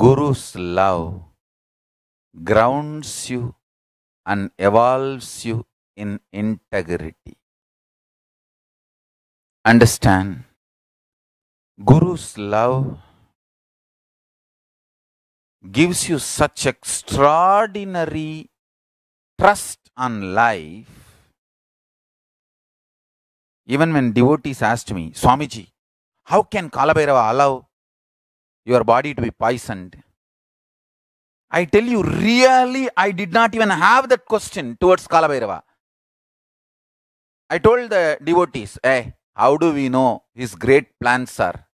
Guru's love grounds you and evolves you in integrity. Understand, Guru's love gives you such extraordinary trust on life. Even when devotees asked me, Swamiji, how can Kalabhairava allow your body to be poisoned. I tell you, really, I did not even have that question towards Kalabairava. I told the devotees, hey, eh, how do we know his great plans, are?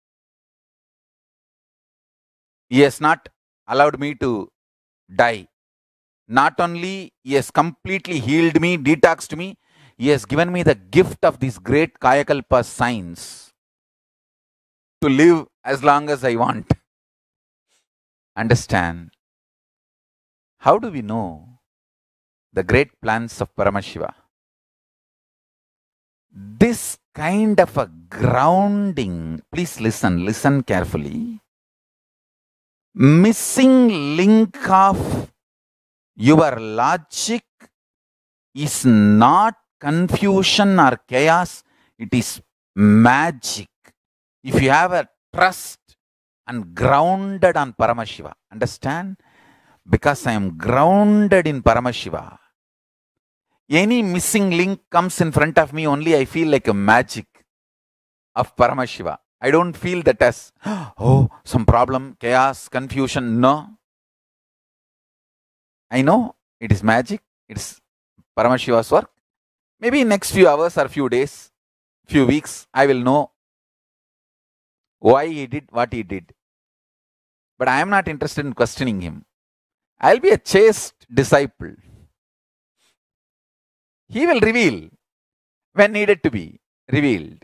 He has not allowed me to die. Not only he has completely healed me, detoxed me, he has given me the gift of these great Kayakalpa signs to live as long as I want. Understand? How do we know the great plans of Paramashiva? This kind of a grounding, please listen, listen carefully. Missing link of your logic is not confusion or chaos, it is magic. If you have a trust and grounded on Paramashiva, understand? Because I am grounded in Paramashiva, any missing link comes in front of me only, I feel like a magic of Paramashiva. I don't feel that as, oh, some problem, chaos, confusion. No. I know it is magic, it is Paramashiva's work. Maybe next few hours or few days, few weeks, I will know why he did what he did. But I am not interested in questioning him. I'll be a chaste disciple. He will reveal when needed to be revealed.